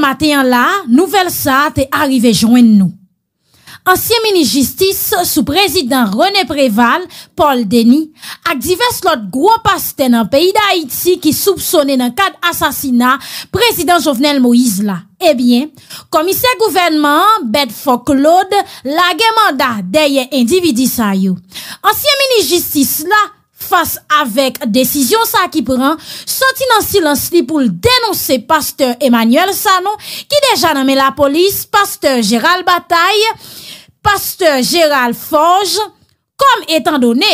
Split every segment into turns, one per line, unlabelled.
maten la, nouvel sa te arive jwen nou. Ansyen mini-justis sou prezident René Préval, Paul Denis ak divers lot gwo pasten nan peyi da Haiti ki soupsonen nan kat asasina prezident Jovenel Moïse eh la. Ebyen, komisyen gouvenman, Bedfok Claude, lage manda deye individi sa yo. Ansyen mini-justis la, Fas avèk desisyon sa ki pran... Soti nan silans li pou l denonse... Pasteur Emmanuel Sano... Ki deja nanme la polis... Pasteur Gérald Bataille... Pasteur Gérald Fonge... Kom etan donè...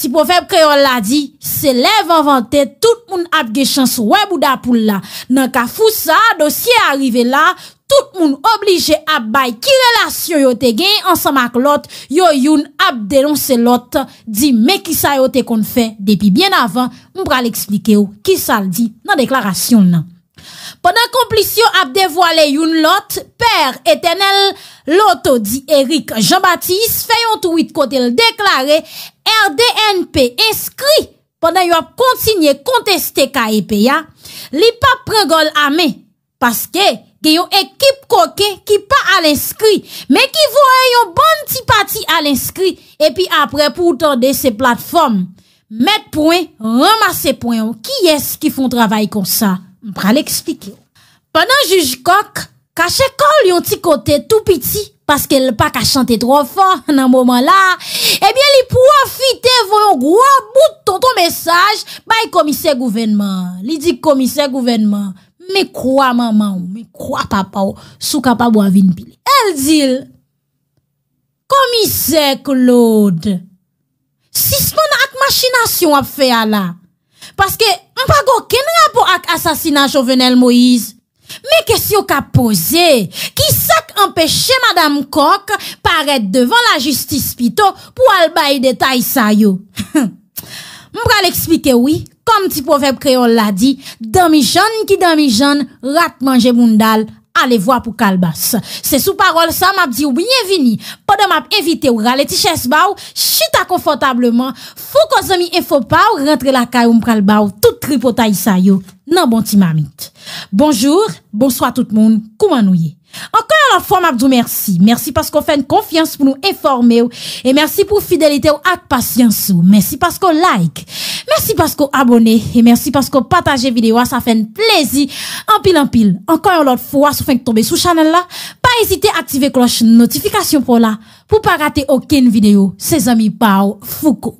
Ti profèb kreol la di... Se lev avante... Tout moun apge chans wèb ou da pou l la... Nan ka fous sa... Dosye arrive la... tout moun oblije ap bay ki relasyon yo te gen, ansan mak lot, yo yon ap denonsen lot, di me ki sa yo te kon fe, depi bien avan, mbra li eksplike yo, ki sa li di nan deklarasyon nan. Pendan komplisyon ap devwale yon lot, per etenel loto di Erik Jambatis, feyon tout wite kote l deklare, RDNP eskri, pendan yo ap kontinye konteste ka epe ya, li pa prengol ame, paske yon, gen yon ekip koke ki pa al-inskri, men ki vwoy yon bon ti pati al-inskri, epi apre pou tonde se platfom, met pwen, ramase pwen, ki es ki fon travay kon sa, mpra l'eksplike. Pendan juj koke, kache kol yon ti kote tou piti, paske l'pak a chante tro fwa nan mwomen la, epi li pou afite vwoy yon gwa bout ton ton mesaj, bay komise gouvenman, li di komise gouvenman, Me kwa mama ou, me kwa papa ou, sou kapa bo avin pili. El zil, komi zek lode, sismon ak machinasyon ap fe ala. Paske, mpa go, ken rap ou ak asasina chouvenel Moise? Me kesyo ka pose, ki sak empeshe Madame Koch paret devan la justis pito pou albay detay sayo. Mbra l'eksplike oui, konm ti poveb kreol la di, dami jan ki dami jan, rat manje moun dal, ale vwa pou kalbas. Se sou parol sa, map di ou bienvini, podo map evite ou rale ti ches bau, chita konfotableman, fou konzomi en fopaw, rentre la kay ou mpral bau, tout tripo ta isay yo, nan bon ti mamit. Bonjour, bonsoit tout moun, kouman ouye. Encore une fois, m'abdou merci. Merci parce qu'on fait une confiance pour nous informer et merci pour fidélité ou acte patience Merci parce qu'on like. Merci parce qu'on abonnez et merci parce qu'on partage vidéo, ça fait un plaisir. En pile en pile. Encore une fois, si vous tomber sous channel là, pas hésiter à activer cloche notification pour là pour pas rater aucune vidéo. Ses amis Pau Foucault.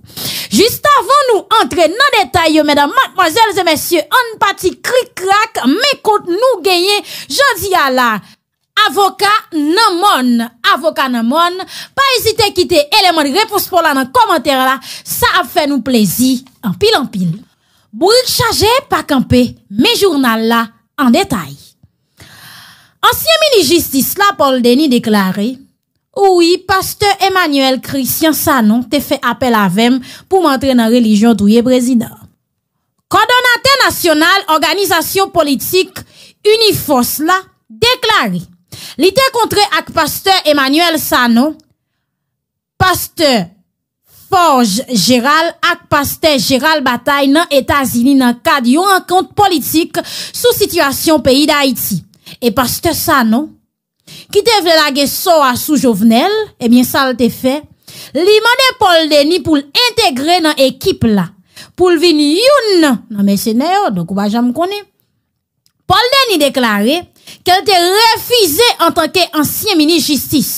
Juste avant nous entrer dans détail, mesdames, mademoiselles et messieurs, on petit cric crac, mais compte nous gagner jeudi à la Avoka nan mon, avoka nan mon, pa ezite kite eleman repous pou la nan komenter la, sa ap fè nou plezi, anpil anpil. Bourik chaje, pak anpe, me jurnal la, an detay. Ansyen mini-justice la, Paul Denis deklare, Ouwi, paste Emmanuel Christian Sanon te fè apel avèm pou mantre nan religyon touye brezida. Kodonate nasyonal, organizasyon politik, Unifos la, deklare, Li te kontre ak Pasteur Emmanuel Sano, Pasteur Forge Gérald ak Pasteur Gérald Bataï nan Etasini nan kade yon an kont politik sou situasyon peyi da Haiti. E Pasteur Sano, ki te vle lage so a sou jovenel, ebyen eh sa lte fe, li mwade Paul Denis pou l'integre nan ekip la, pou l vini yon nan mwese nèyo, do kou ba jam kone. Paul Denis deklare, Kèl te refize en tanke ansyen mini-jistis.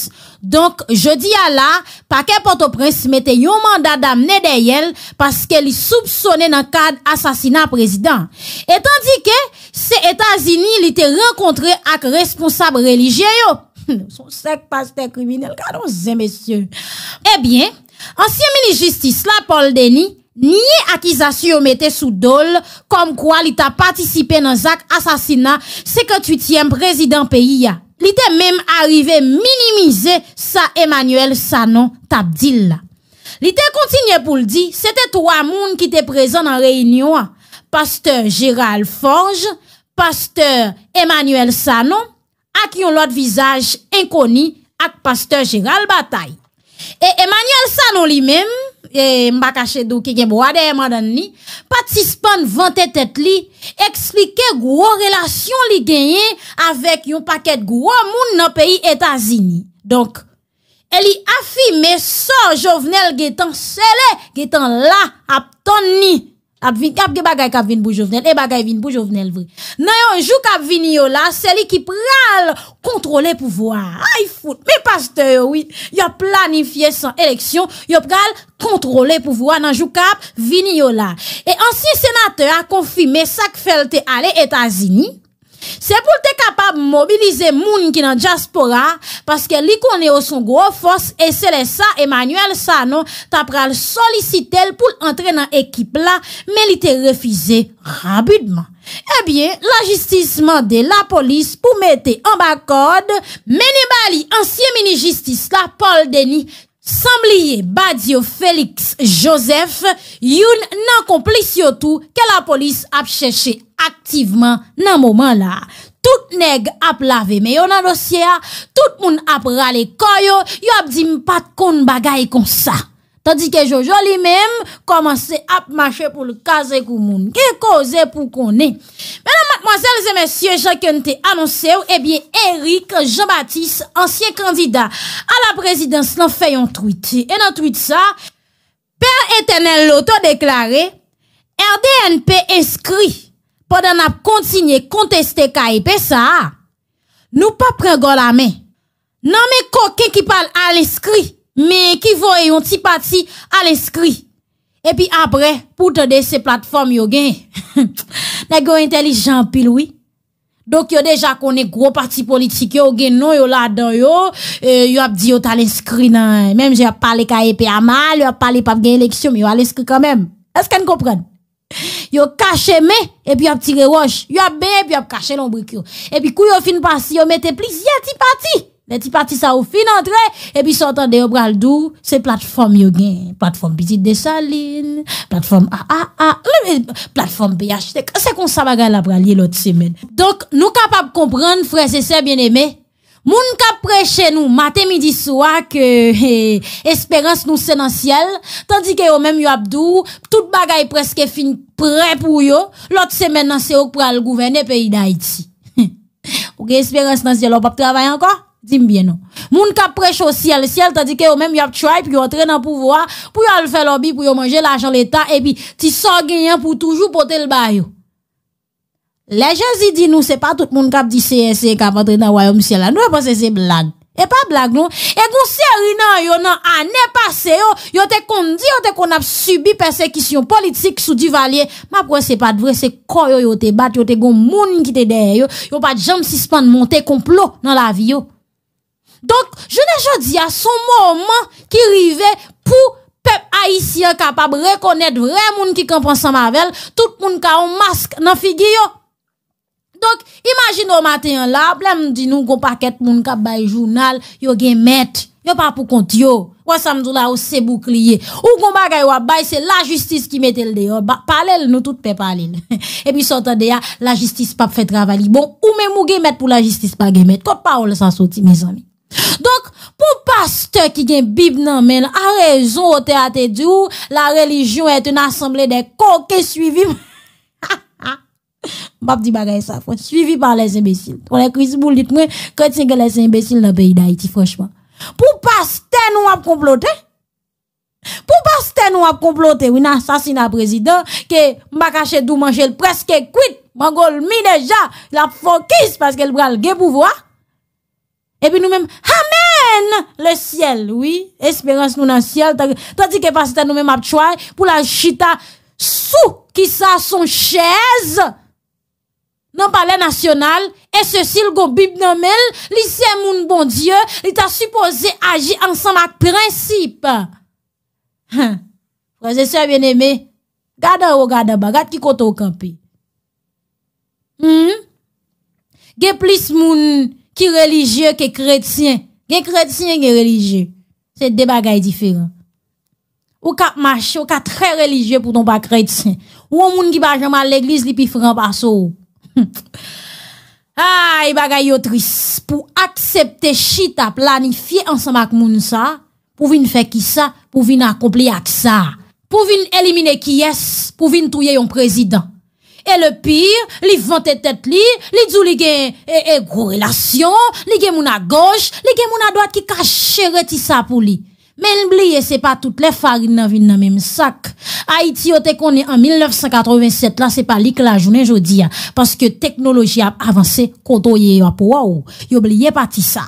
Donk, je di a la, pa kèl Port-au-Prince mette yon mandat damne eh de yel paske li soupsonen nan kad asasina prezident. Etan di kè, se Etasini li te renkontre ak responsable religye yo. Son sek paste kriminel, kadon zemesye. Ebyen, ansyen mini-jistis la Paul Denis Nye akizasyon mette sou dole Kom kwa li ta patisipe nan zak asasina Se ke tu tiyem prezident peyi ya Li te menm arrive minimize sa Emmanuel Sano tabdil la Li te kontinye pou ldi Sete 3 moun ki te prezen an reynyon Pasteur Gérald Forge Pasteur Emmanuel Sano Ak yon lot vizaj enkoni ak Pasteur Gérald Bataï E Emmanuel Sano li menm E Mbakache do ke gen boade e madan ni Patispan vante tet li Eksplike gwo relasyon li genye Avèk yon paket gwo moun nan peyi Etazini Donk Eli afi meso jovenel getan sele Getan la ap ton ni Ad vin kap ge bagay kap vin pou jovnel, e bagay vin pou jovnel vwe. Nan yon jou kap vin yo la, seli ki pral kontrole pou vwa. Ay foute, me paste yo, yon planifiye san eleksyon, yon pral kontrole pou vwa nan jou kap vin yo la. E ansi senate a konfime sak felte ale etazini. Se pou te kapab mobilize moun ki nan Jaspora, paske li konè yo son gro fos, e se le sa Emmanuel Sano tapral solisite l pou l antre nan ekip la, men li te refize rabudman. Ebyen, eh la jistis mande la polis pou mette an bak kode, meni bali ansye mini jistis la Paul Denis, sambliye badyo Felix Joseph, yon nan komplis yotou ke la polis ap cheshe an. aktiveman nan mouman la. Tout neg ap lave, me yo nan dosye a, tout moun ap rale koyo, yo ap di m pat kon bagay kon sa. Tadi ke Jojo li mem, komanse ap mache pou l kaze kou moun, ki kose pou konen. Menan matmozèl zè mèsyè, chak yon te anonse ou, ebyen eh Erik Jebattis, ansye kandida a la prezidens, nan fè yon tweet. E nan tweet sa, Père Etenel l'auto deklare, RDNP eskri, Podan ap kontinye konteste ka epè sa, nou pa pren go la men. Nan men koken ki pale al-eskri, men ki voye yon ti pati al-eskri. Epi apre, pouta de se platform yo gen, nek yo entelijan piloui. Dok yo deja konen gro parti politik yo gen, nou yo la dan yo, e, yo ap diyo tal-eskri nan, menm je ap pale ka epè amal, yo ap pale pa gen eleksyon, yo al-eskri kanmen. Esken komprenn? Yo kache me, epi yo ap tire wosh, yo ap be, epi yo ap kache lombrikyo, epi kou yo fin pasi, yo mete plis, ye ti pati, ne ti pati sa ou fin antre, epi sotande yo pral do, se platform yo gen, platform bizit de salin, platform AA, eh, platform BH, se kon sa bagan la pral ye loti semen. Donk nou kapap kompran fwese se bien eme? Moun kap preche nous matin midi soir que espérance nous c'est dans ciel tandis que yo même yo abdou tout bagay presque fin prêt pour yo l'autre semaine nan c'est pour le gouverner pays d'Haïti. OK espérance dans ciel on pas travailler encore moi bien non. Moun kap prêche au ciel, ciel tandis que yo même yo ont try puis entrer dans pouvoir pour yo faire lobby pour manger l'argent l'État et puis ti sort gagnant pour toujours porter le bail. Le gen zi di nou se pa tout moun kap di CSE kap atre nan wayo msye la nou e pan se se blag. E pa blag nou. E goun seri nan yo nan ane pase yo, yo te kondi, yo te kon ap subi persekisyon politik sou di valye. Ma pwen se pat vre, se konyo yo te bat, yo te goun moun ki te deye yo, yo pat janm sispan monte konplo nan la vi yo. Donk, je ne jodi a son mouman ki rive pou pep aisyen kapap rekonet vre moun ki kampan sa mavel, tout moun ka ou mask nan figi yo. Donk, imagine ou maten an la, plem di nou gom pa ket moun ka bay jounal, yo gen met, yo pa pou kont yo, kwa samdou la ou se bou kliye, ou gom pa gay wabay, se la justice ki met el deyo, pale el nou tout pe pale, e pi sotan deya, la justice pap fet ravali, bon, ou men mou gen met pou la justice pa gen met, kop pa ou le san soti, me zami. Donk, pou paste ki gen bib nan men, a rezon ou te ate di ou, la religion eten asemble de koke suivi mou. m'a dit bagay sa Suivi par les imbéciles. On est crise dites moi, quand c'est que les imbéciles dans le pays d'Haïti, franchement. Pour pas pasteur, nous a comploté. Pour pas pasteur, nous a comploté. Oui, un assassinat président, que m'a caché d'où manger presque quitte. Mangol mi déjà, la focus parce qu'elle prend le pouvoir. Et puis nous-mêmes, Amen! Le ciel, oui. Espérance nous dans le ciel. Tandis que pasteur nous-mêmes a pour la chita sous qui ça son chaise. nan palè nasyonal, e se sil go bib nan mel, li se moun bondye, li ta suppose agi ansan mak prinsip. Prese se a bien eme, gada ou gada ba, gada ki koto w kape. Ge plis moun ki religye ke kretien, ge kretien ge religye, se de bagay diferan. Ou ka machi, ou ka tre religye pou don pa kretien, ou moun ki bajanman l'eglise li pi fran pa sou, Ay bagayotris, pou aksepte chita planifi ansamak moun sa, pou vin fè ki sa, pou vin akompli ak sa, pou vin elimine ki yes, pou vin touye yon prezident. E le pyr, li vante tet li, li djou li gen e, e gorrelasyon, li gen moun a goj, li gen moun a doat ki kache re ti sa pou li. Mais n'oubliez, c'est pas toutes les farines dans le même sac. Haïti, on est en 1987, là, c'est pas lui la journée, je dis, parce que technologie a avancé, contre a pour ou. N'oubliez pas ça.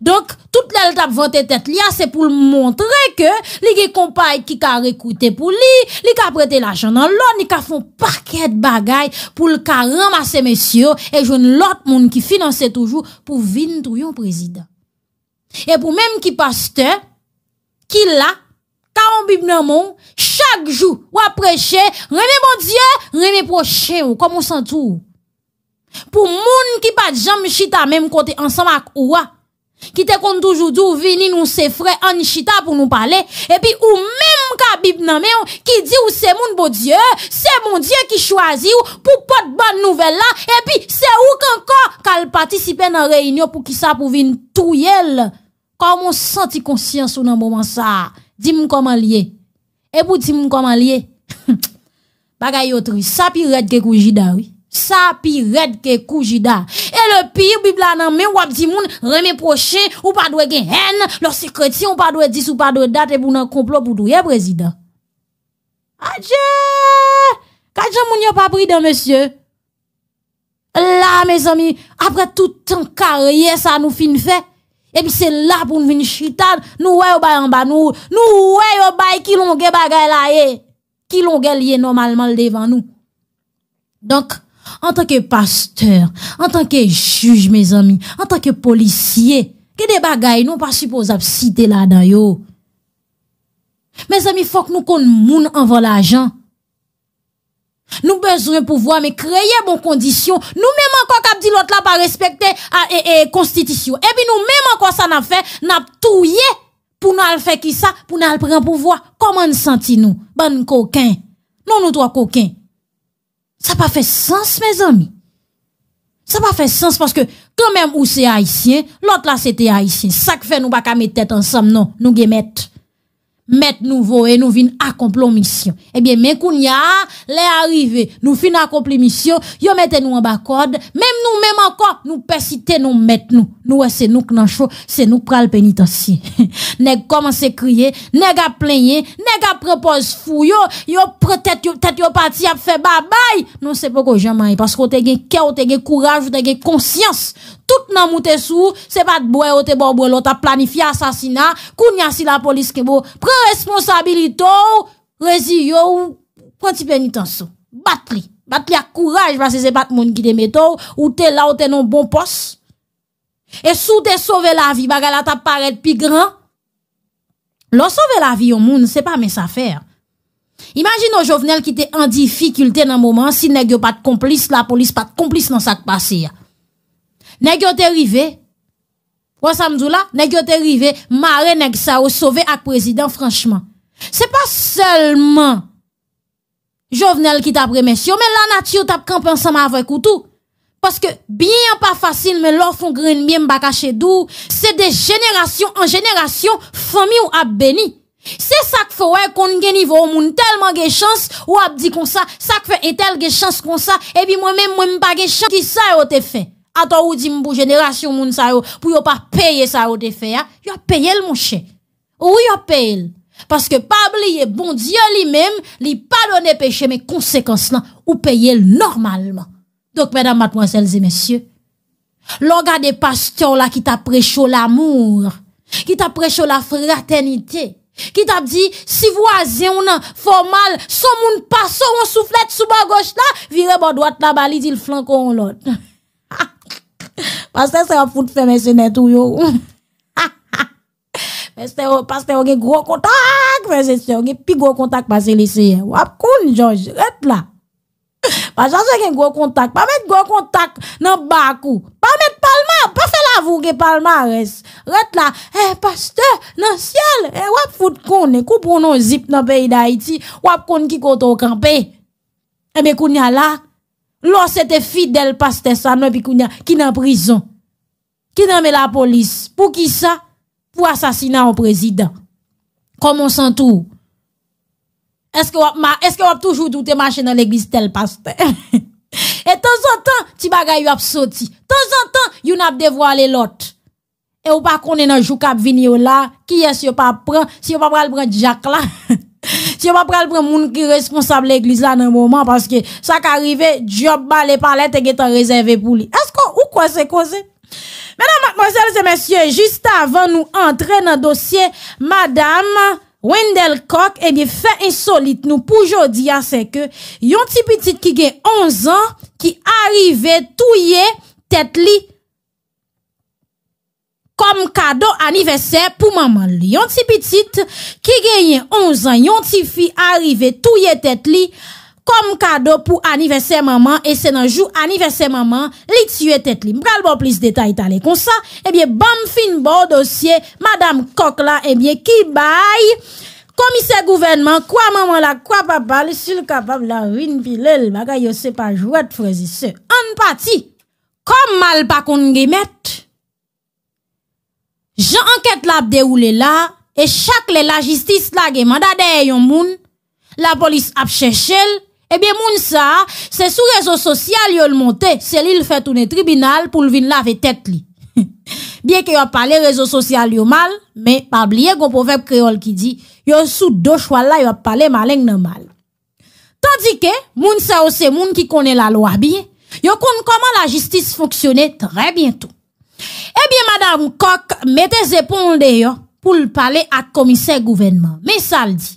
Donc, toutes l'étape voté, tête, a c'est pour montrer que, les gars qui ont recruté pour lui, les ont prêté l'argent dans l'eau, ont fait un paquet de bagailles pour le ramasser messieurs, et je l'autre monde qui finançait toujours pour un président. Et pour même qui pasteur, qui là, quand on Bible dans mon, chaque jour, ou à prêcher, René mon Dieu, René prochain, ou comme on s'en tout. Pour moun qui pas jamais chita même côté ensemble avec ouah, qui te compte toujours d'où vini nous c'est frères en chita pour nous parler, et puis ou même qui dit ou c'est mon bon Dieu, c'est mon Dieu qui choisit ou pour de bonne nouvelle là et puis c'est ou qu'encore qu'elle participe dans réunion pour qui ça une yel. comme Comment senti conscience ou nan moment ça Dis-moi comment lié. Et pour dis-moi comment lié. Bagay autre, ça pire que Kujida oui. Ça pire que Kujida le pire, Bible nan men, wap di moun, remet prochain, ou pas doit gen haine, lorsque chrétien, ou pas doit dire, ou pas doit date, et pour un complot pour douye, président. Adje! Kadjan moun yo pas pris dans monsieur. Là, mes amis, après tout temps carrière, ça nous fin fait. Et puis c'est là pour nous venir chita, nous ouais au en bas nous, nous ouais au qui longue la là eh. qui longue lié normalement devant nous. Donc An tanke pasteur, an tanke juj, mes ami, an tanke polisye, ge de bagay nou pa suposab si de la dan yo. Mes ami, fok nou kon moun anvan la jan. Nou bezren pouvoi, me kreye bon kondisyon, nou mem ankon kap di lot la pa respekte konstitisyon. Ah, Ebi nou mem ankon sa nap fe, nap touye pou nou al fe ki sa, pou nou al pren pouvoi. Koman n senti nou? Ban koken. Non nou to a koken. Ça pas fait sens, mes amis. Ça pas fait sens parce que quand même où c'est haïtien, l'autre là c'était haïtien. Ça que fait nous pas qu'à mettre tête ensemble, non, nous guémettre. Nous nouveau et nous vienne accomplir mission. Eh bien, mais a les arrivé, nous fin accomplir mission, yo mettez nous en bas code, même nous, même encore, nous persiter nous mettre nous. Nous, c'est nous que c'est nous pral pénitencier. nèg commence crier, nèg a plaigner, nèg a propose fou yo, yo peut-être yo, être yo parti a faire bye bye. Non, c'est pas que jamais, parce qu'on te gen cœur, t'a gen courage, on t'a gen conscience Tout nan mou te sou, se bat boye ou te boye boye lò, ta planifiye asasina, koun yasi la polis kebo, pre responsabilito, rezi yo ou pranti penitenso. Bat li, bat li ak kouraj vase se bat moun ki de meto ou te la ou te nan bon pos. E sou te sove la vi bagal ata paret pi gran, lò sove la vi yon moun se pa mes afer. Imagin nou jovenel ki te an difikulte nan mouman, si negyo pat komplis, la polis pat komplis nan sak basi ya. Nèg yo te rivé. Ou dit là, nèg yo te rivé, maré nèg ça au sauver ak président franchement. C'est pas seulement Jovenel qui t'a premier, mais la nature t'a campé ensemble avec ou tout. Parce que bien pas facile, mais l'offre on grain bien caché d'où, c'est des générations en génération, famille ou a béni. C'est ça que fait qu'on gen niveau moun tellement de chance ou a dit comme ça, ça fait et tel de chance comme ça et puis moi-même moi pas de chance qui ça a te fait. Ata ou di m pou jenerasyon moun sa yo, pou yo pa peye sa yo de fe ya, yo peye l moun chè. Ou yo peye l? Paske pab liye bon diyo li mèm, li pa donè peche, mè konsekans nan, ou peye l normalman. Dok, mèdam, matmwansèlzè, mèsyè, loga de pastyon la ki ta prechò l amour, ki ta prechò la fraternité, ki ta bdi, si wazè ou nan, fò mal, sou moun pasò, ou sou flèt sou ban goch la, vire bon doat la bali di l flanko ou lot. Pastè se wap foute fè mè sè nè tou yo. Pastè wage gro kontak mè sè sè. Wage pi gro kontak mè sè lè sè. Wap kon, George, ret la. Pastè wage gen gro kontak. Pa mèt gro kontak nan bakou. Pa mèt palman. Pa fè la vouge palman res. Ret la. Eh, pastè, nan sèl. Eh, wap foute kon. Eh, kou bonon zip nan peyi da iti. Wap kon ki koto kampè. Eh, Ebe koun yalak. Lors c'était fidèle pasteur ça non qui est prison. Qui dans la police pour qui ça Pour assassiner un président. Comment on tout Est-ce que est-ce que toujours douté marcher dans l'église tel pasteur Et de temps en temps, ti bagay a sauté. De temps en temps, yon ap dévoilé l'autre. Et ou pas connaît dans jou k'ap vini là, qui est-ce yo pas prend, si on pas pral prendre Jacques là Si yo pa pral pou moun ki responsable e glisa nan mouman, paske sa ka arrive, job ba le palet e ge tan rezerve pou li. Esko ou kwa se kwa se? Menan, mademoiselles et messieurs, juste avan nou entre nan dosye, madame Wendell Koch e eh bi fè insolite nou poujodi ya se ke, yon ti petit ki gen 11 an, ki arrive touye tèt li moun. kom kado aniveser pou maman li yon ti pitit, ki genyen 11 an, yon ti fi arive touye tet li, kom kado pou aniveser maman, e senanjou aniveser maman li tiyo tet li. Mbral bo plis detay tale konsa, ebyen bam fin bo dosye, madame kok la ebyen ki bay, komise gouvenman, kwa maman la, kwa papa, li sil kapab la rin pi lel, baga yo se pa jwet frezi se. An pati, kom mal pa kon gemet, jan anket la ap de oule la, e chak le la jistis la ge mandade e yon moun, la polis ap chè chèl, e eh bie moun sa, se sou rezo sosyal yo l montè, se li l fèt ou ne tribunal pou l vin la ve tèt li. Biè ki yo pale rezo sosyal yo mal, me pabliye go povep kreol ki di, yo sou do chwal la yo pale malen nè mal. Tandike, moun sa ou se moun ki kone la loa bi, yo kone koman la jistis foksyone tre bientou. Ebyen eh madame Kok mette zeponde yo pou l pale ak komise gouvenman. Me sal di.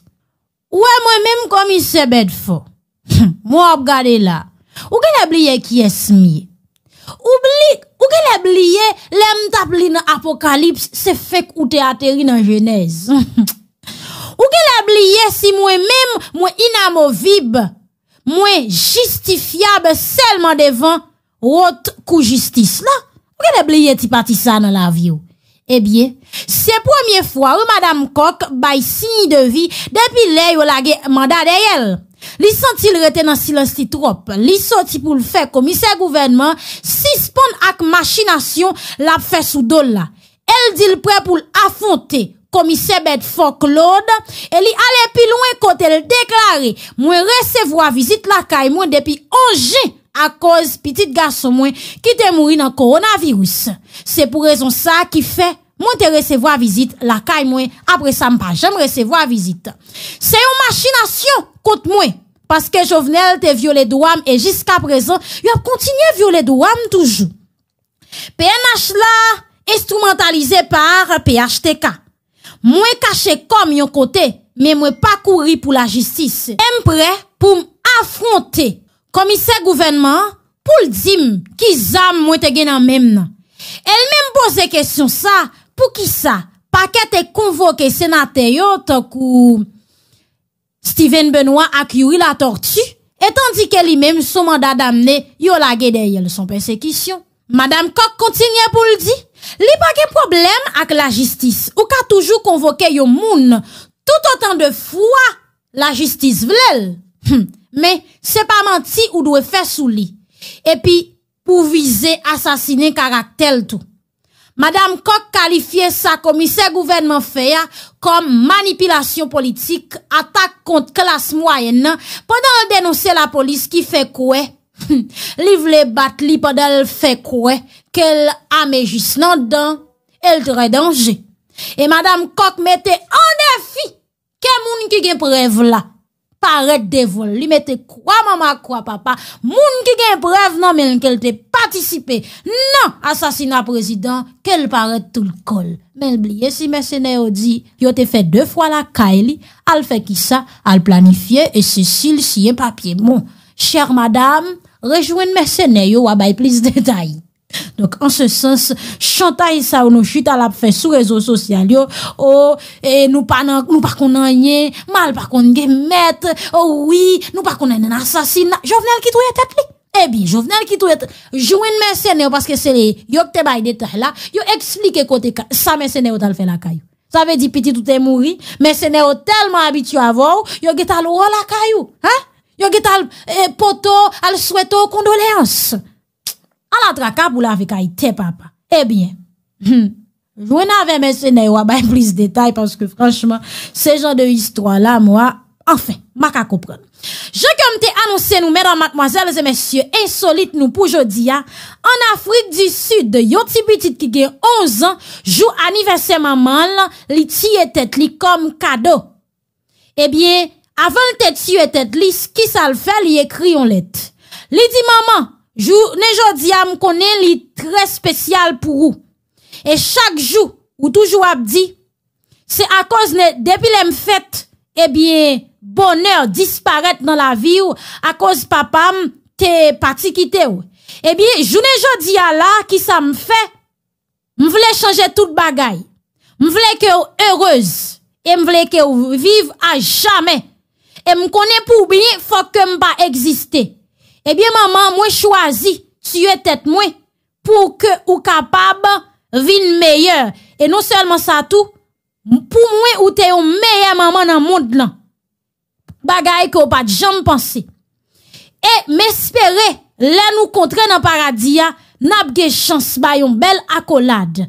Ou e mwen mèm komise bedfo. Mwen ap gade la. Ou gen e bliye ki es miye? Ou gen e bliye lem tabli nan apokalips se fek ou te ateri nan jenez? Ou gen e bliye si mwen mèm mwen inamo vib mwen justifiabe selman devan wot kou justis la? gen e bliye ti pati sa nan la vyo. E eh bie, se pwemye fwa ou madam Kok bayi signi de vi depi le yo lage manda de yel. Li santi l retenansi lansi trop, li soti pou l fe komise gouvernement si spon ak machinasyon la fes ou do la. El dil pre pou l afonte komise bed fok lode e li ale pi lwen kote l deklare mwen resevwa vizit la kay mwen depi anje kote. à cause petit garçon moins qui t'est mouru dans coronavirus. C'est pour raison ça qui fait moi te recevoir visite la caille moi après ça pas jamais recevoir visite. C'est une machination contre moi parce que Jovenel t'est violé droit et jusqu'à présent il a continué violer droit toujours. PNH là instrumentalisé par PHTK. Moi caché comme un côté mais moi pas courir pour la justice. Même prêt pour m'affronter komise gouvenman pou l'dim ki zan mwete gen nan mem nan. El menm boze kesyon sa pou ki sa pakete konvoke senate yo tok ou Steven Benoit ak yu ila tortu, etan di ke li menm sou manda damne yo la gede yel son persekisyon. Madame Koch kontinye pou l'di, li pake problem ak la jistis ou ka toujou konvoke yo moun tout otan de fwa la jistis vlel. Men, se pa manti ou dwe fè sou li. Epi, pou vize asasine karak tel tou. Madame Kok kalifiye sa komise gouvernement fè ya kom manipilasyon politik, atak kont klas mwayen nan, podan l denonsè la polis ki fè kouè, li vle bat li podan l fè kouè, ke l ame jis nan dan, el tere danje. E Madame Kok mette an defi ke moun ki gen prev la. paret devol, li me te kwa mama kwa papa, moun ki gen prevenan men ke l te patisipe, nan, asasina prezident, ke l paret tout l kol. Men blye si merseneyo di, yo te fe de fwa la kaeli, al fe ki sa, al planifiye, e se sil siye papye. Moun, chèr madame, rejouen merseneyo wabay plis detayi. Donc, en ce sens, chantage ça, nous à la fait sur les réseaux sociaux, yo, oh, et nous pas, nous pas qu'on rien, mal pas qu'on mettre, oh oui, nous pas qu'on un assassinat. Jovenel qui trouvait. tête Eh bien, Jovenel qui je jouer une mercenaire parce que c'est les, yo te bail détail là, yo explique côté ça mercenaire t'as fait la caillou. Ça veut dire petit tout est mouri, mercenaire tellement habitué à voir, yo get à la caillou, hein? Yo get al, eh, poto, al souhaito condoléances. al antra kap ou la ve ka ite papa. E eh bie, hmm. jwen avè mè sè nè wabè blis detay, porske franchman, se jan de histwa la, mwa, anfen, maka koupron. Jè kèm te anonsè nou, mèran, mèk moazèl, zè mèsyè insolite nou, pou jodi ya, an Afrik di sud, de yoti bitit ki gen 11 an, jou aniversè maman la, li tiye tèt li kom kado. E eh bie, avèl te tiye tèt li, skis al fè, li ekri yon let. Li di maman, Jounen jodia m konen li tre spesyal pou ou E chak jou ou toujou ap di Se akos depi lem fet Ebyen boner disparet nan la vi ou Akos papam te pati kite ou Ebyen jounen jodia la ki sa m fe M vle chanje tout bagay M vle ke ou heurez E m vle ke ou viv a jame E m konen pou oubli fok ke m ba egziste Ebyen, maman, mwen chwazi tuye tet mwen pou ke ou kapab vin meyèr. E non selman sa tout, pou mwen ou te yon meyè maman nan moun dlan. Bagay ke ou pa dijan mpansi. E, mè espere lè nou kontre nan paradia nap ge chans bayon bel akolad.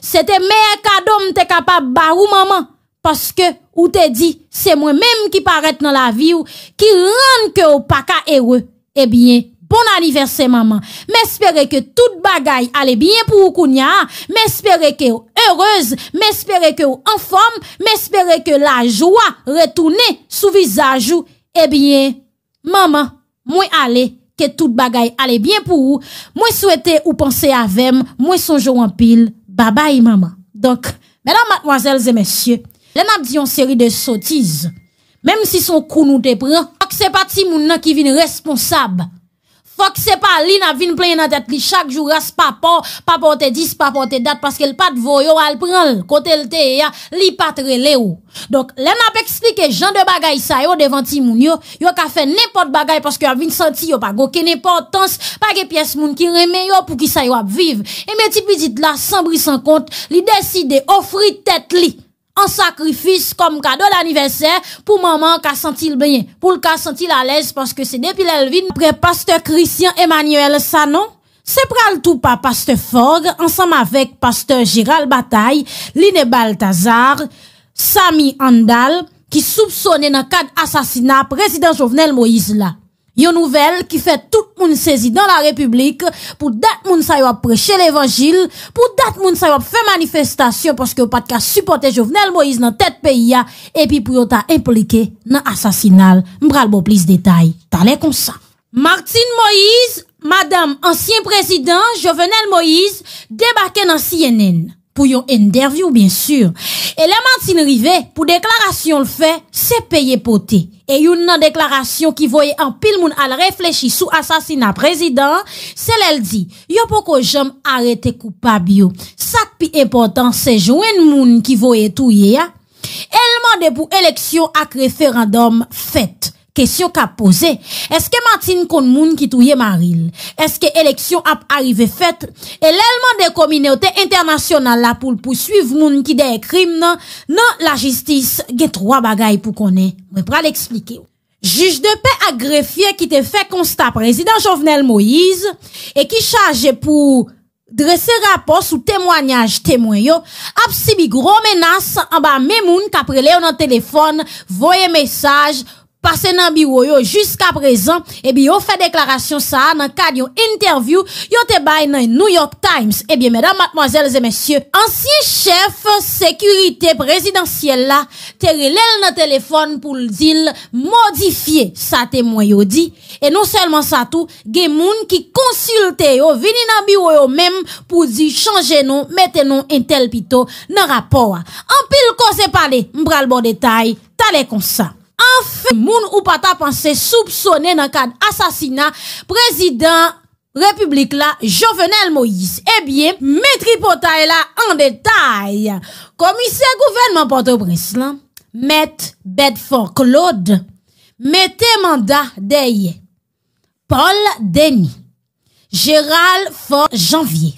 Se te meyè kadom te kapab ba ou maman paske ou te di se mwen mèm ki paret nan la vi ou ki ran ke ou pa ka ewe. Ebyen, eh bon aniversè maman. Mè espère ke tout bagay alebyen pou ou kounya. Mè espère ke ou heureuse. Mè espère ke ou en forme. Mè espère ke la jwa retounè sou vizajou. Ebyen, eh maman, mwen ale ke tout bagay alebyen pou ou. Mwen souwete ou pense avem. Mwen sonjou an pil. Babay maman. Donk, mè nan matmoazèl zè mèsyè. Lè nan diyon seri de sotiz. Mèm si son kou nou te pre. Fok se pa ti moun nan ki vin responsab Fok se pa li nan vin plen nan tet li Chak jou rase pa po Pa po te dis, pa po te dat Paske l pat vo yo al pran l Kote l te e ya, li pat rele ou Donk, len ap eksplike jan de bagay sa yo Devan ti moun yo Yo ka fe nepot bagay Paske yo vin senti yo pa goke nepotans Pake piyes moun ki reme yo pou ki sa yo ap viv E men ti pizit la, san bris an kont Li deside ofri tet li an sakrifis kom kado l'aniversè pou maman ka sentil benye, pou l'ka sentil alèz paske se depil elvin apre pasteur Christian Emmanuel Sanon. Se pral tou pa pasteur Ford ansam avèk pasteur Gérald Bataille, Linné Baltazar, Sami Andal ki soupsonen akad asasina prezident Jovenel Moïse la. Yo nouvel ki fè tout moun sezi dan la republik pou dat moun sa yo ap preche l'evangil, pou dat moun sa yo ap fè manifestasyon porske yo pat ka supporte Jovenel Moïse nan tèt peyi ya, epi pou yo ta implike nan asasinal. Mbral bo plis detay, talè kon sa. Martine Moïse, madame ansyen prezident Jovenel Moïse, debake nan CNN. pou yon enderviw, bien sur. E le mantin rive, pou deklarasyon l fe, se peye pote. E yon nan deklarasyon, ki voye an pil moun al reflechi, sou asasina prezident, sel el di, yo pou ko jom arete koupa biyo. Sak pi important, se jwen moun ki voye tou ye ya. El mande pou eleksyon ak referandom fete. Kèsyon k ap pose, eske matin kon moun ki touye maril? Eske eleksyon ap arrive fet? E lèlman de kominyote internasyonan la pou lpousuiv moun ki de ekrim nan? Nan la jistis gen troa bagay pou konen? Mwen pra l'eksplike. Juj de pe agrefye ki te fe konsta prezident Jovenel Moïse e ki chaje pou dresse rapor sou temwanyaj temwanyo ap si bi gro menas an ba men moun kapre le ou nan telefon voye mesaj pou... Pase nan biwo yo jiska prezan, ebi yo fe deklarasyon sa nan kadyon interview yo te bay nan New York Times. Ebi, mèdam matmazèl zè mèsyè, ansye chef sekurite prezidansyèl la, te rilel nan telefon pou l'dil modifiye sa temoyyo di. E non selman sa tou, gen moun ki konsilte yo, vini nan biwo yo mèm pou di chanje nou, mette nou intel pito nan rapowa. An pil kon se pale, mbral bon detay, tale konsan. Enfin, moun ou pas ta pensé soupçonné dans cadre assassinat président République là, Jovenel Moïse. Eh bien, maître Potay là en détail. Commissaire gouvernement Port-au-Prince là, Bedford Claude, mettez mandat d'eye. Paul Denis, Gérald Fort Janvier,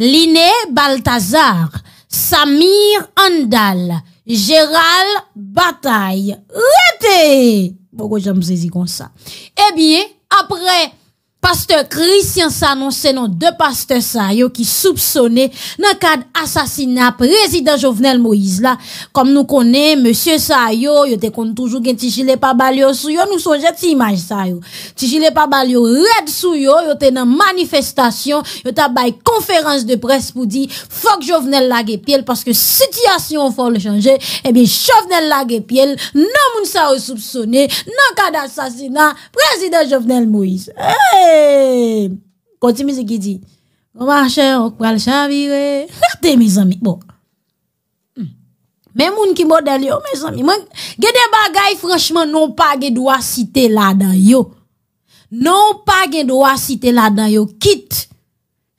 Liné Balthazar, Samir Andal, Gérald Bataille. Rete! Pourquoi je me comme ça? Eh bien, après Pasteur Christian sa anonsen nou de pasteur sa yo Ki soupsone nan kad asasina prezident Jovenel Moïse la Kom nou kone, monsye sa yo Yo te kontoujou gen tijile pa balyo sou yo Nou son jet si imaj sa yo Tijile pa balyo red sou yo Yo te nan manifestasyon Yo te abay konferans de pres pou di Fok Jovenel lage piel Paske sityasyon fòl chanje Ebyen eh Jovenel lage piel Nan moun sa yo soupsone Nan kad asasina prezident Jovenel Moïse Hey! Eh! Continue ce qu'il dit. On marche, on va le mes amis. Bon. Hmm. Même moun qui modèle yo, oh, mes amis. Moi, gè des bagay, franchement, non pas gè doit-citer là-dedans yo. Non pas gè doit-citer là-dedans yo. Quitte.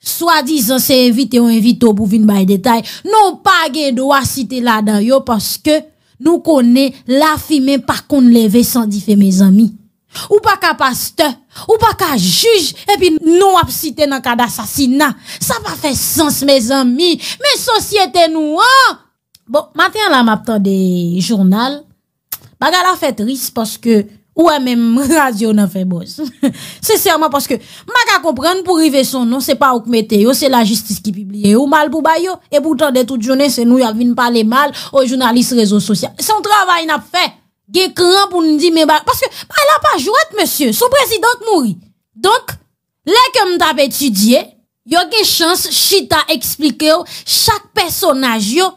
Soit disant, c'est invité ou invité pour venir par détail. Non pas gè doit-citer là-dedans yo parce que nous connaît la fille, mais par contre, lever sans dire, mes amis. Ou pas qu'un pasteur, ou pas qu'un juge, et puis non à citer dans cas d'assassinat. Ça va faire sens, mes amis. mes sociétés nous, hein? Bon, maintenant là, m'attend des journal. Baga la fait triste parce que, ou même radio n'a fait boss. Sincèrement, parce que, ma comprendre pour arriver son nom, c'est pas ou météo, c'est la justice qui publie ou mal pour bayo. Et pourtant, de toute journée, c'est nous, y'a vin parler mal aux journalistes réseaux sociaux. Son travail n'a fait. Gen kran pou nou di men bak. Paske pa la pa jwet monsye. Sou prezidant mouri. Donk, leke mt ap etudye, yo gen chans chita eksplike yo chak personaj yo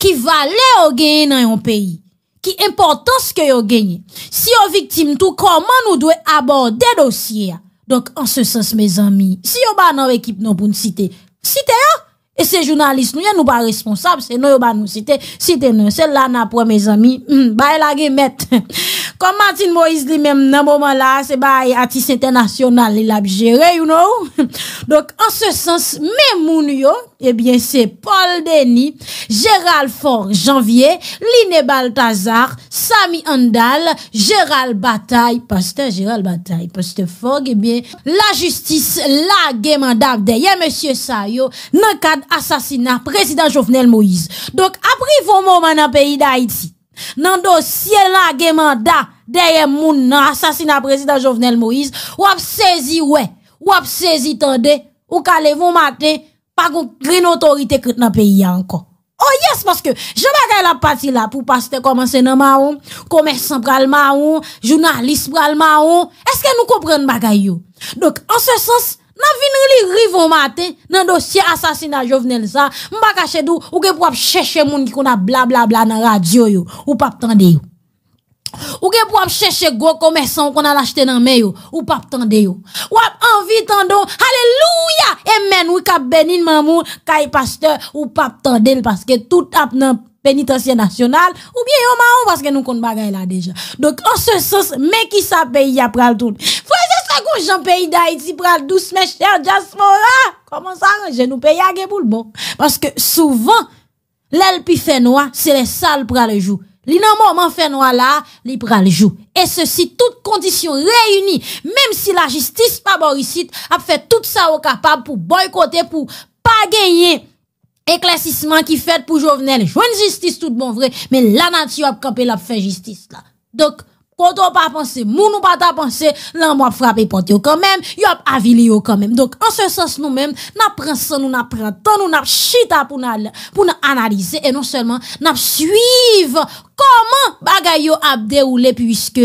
ki valè yo genye nan yon peyi. Ki importans ke yo genye. Si yo viktim tou, koman nou dwe abor de dosye ya? Donk, an se sens me zami. Si yo ban nan ekip nou pou nou cite, cite yo. E se jounalist nou yan nou pa responsab, se nou yo ba nou site, site nou. Se lana pou an me zami, hmm, baye la gemet. Kon Martin Moïse li mèm nan mouman la, se ba atis internasyonal li lap jere, you know. Donk an se sens mèm moun yo, ebyen eh se Paul Denis, Gérald Faure, Janvier, Liné Balthazar, Samy Andal, Gérald Bataille, pasta Gérald Bataille, pasta Faure, ebyen eh la justice, la gèman d'avde, yè monsie Sayo, nan kad asasina, presidant Jovenel Moïse. Donk apri von mouman nan peyi d'Haïti. Nando siye la gemanda Deye moun nan Asasina prezida Jovenel Moïse Ou ap sezi we Ou ap sezi tande Ou kale vou mate Pagoun krin otorite kret nan peyi anko Oh yes! Paske jen bagay la pati la Pou pas te komanse nan maon Komerson pral maon Jounalist pral maon Eske nou kompran bagay yo? Dok an se sens Nan vin li rivon matin nan dossier assassinat Jovenel sa, pa kache dou, ou ge pou ap chèche moun ki kon a blablabla nan radio yo, ou pa tande yo. Ou ge pou ap chèche go commerçant konn l'achete nan me yo, ou pa tande yo. Ou ap envie tandon, hallelujah! amen, ou kap benin Mamou, kay pasteur, ou pa tande parce que tout ap nan pénitencier national ou bien yon maon parce que nous konn bagay la déjà. Donc en ce sens, mais qui ça paye après tout. Frère Mwen kon jan peyi d'Haïti pral dous cher chèr diaspora. ça? Je nous paye peyi age pou Parce que souvent, lèl pi fè noir, c'est les sal pral jou. Li nan moment fait noir la, li pral jou. Et Et si toutes conditions réunies, si la justice pas borisite, a fait tout sa au pour pour pour pour pas gagner. éclaircissement qui fait pour Jovenel, une justice tout bon vrai, mais la nature a campé la fait justice là. Donc, on pas penser, mounou pas ta penser, l'an m'a frappé porte yo quand même, yop avili yo quand même. Donc, en ce sens, nous mêmes n'a ça, nous n'a tant nous n'a chita pour nous, pour analyser, et non seulement, n'a suivre comment bagay yo a déroulé puisque,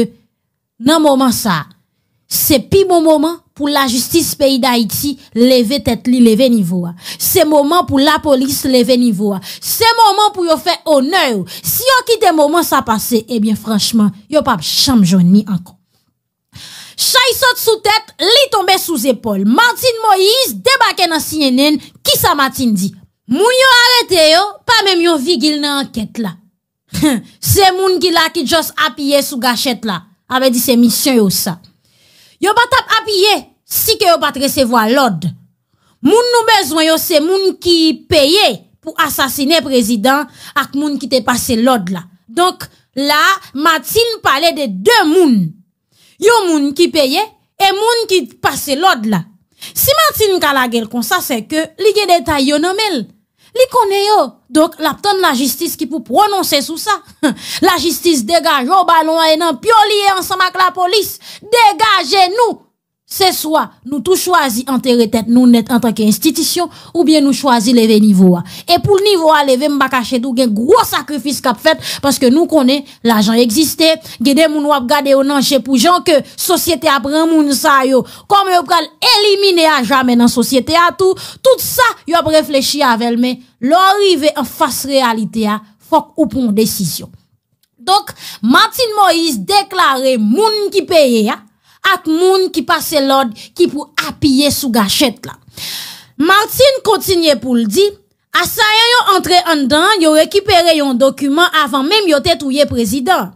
dans moment ça, Se pi mou bon mouman pou la justice peyi da iti, leve tet li leve nivou a. Se mouman pou la polis leve nivou a. Se mouman pou yo fe oner ou. Si yo ki de mouman sa pase, ebyen eh franchman, yo pap chanm jouni ankon. Chay sot sou tet, li tombe sou zepol. Martin Moïse, debake nan sinye nen, ki sa Martin di? Moun yo alete yo, pa mèm yo vi gil nan anket la. Se moun gila ki jos apiye sou gachet la, ave ah, di se misyon yo sa. Yo pas tap appuyer si que yo pas recevoir l'ordre. Moun nou besoin yo c'est moun qui paye pour assassiner président ak moun qui te passé l'ordre là. Donc là, Martine parlait de deux moun. Yo moun qui payait et moun qui passé l'ordre là. Si Martine kalagel comme ça c'est que li des détails yo nomel. Li konye yo? Dok la ton la jistis ki pou prononse sou sa. La jistis degaje o balon a e enan. Pioliye ansama k la polis. Degaje nou. Se swa nou tou chwazi anteretet nou net an tanke institisyon Ou byen nou chwazi leve nivou a E pou nivou a leve mbakache tou gen gwo sakrifis kap fet Paske nou konen l'ajan eksiste Gede moun wap gade yo nan che pou jan ke Sosyete apren moun sa yo Kom yo pral elimine a jamen an sosyete a tou Tout sa yo ap reflechi avel men Lo rive an fase realite a Fok ou pon desisyon Donk Martin Moïse deklare moun ki peye a ak moun ki pase lod ki pou apiye sou gachet la. Martin kontinye pou ldi, asayen yo antre an dan, yo rekipere yon dokumen avan menm yo tetouye prezident.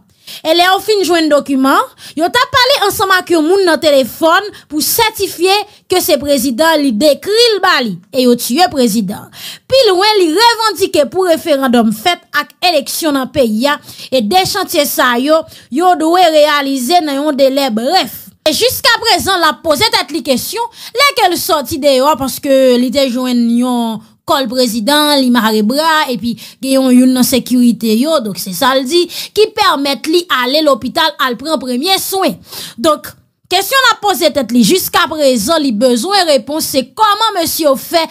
Ele ou finjouen dokumen, yo tap pale ansama ki yo moun nan telefon pou satifiye ke se prezident li dekri l bali e yo tiyo prezident. Pilwen li revandike pou referandom fet ak eleksyon nan peyi ya e dekantye sa yo, yo dowe realize nan yon dele bref. jusqu'à présent, la posé tête question, là sortie sortit dehors parce que l'été joignent col président, les bras et puis gayon une sécurité donc c'est ça le dit, qui permettent lui aller l'hôpital à prendre premier soin. Donc, Question la posé tête jusqu'à présent besoins besoin réponse c'est comment monsieur fait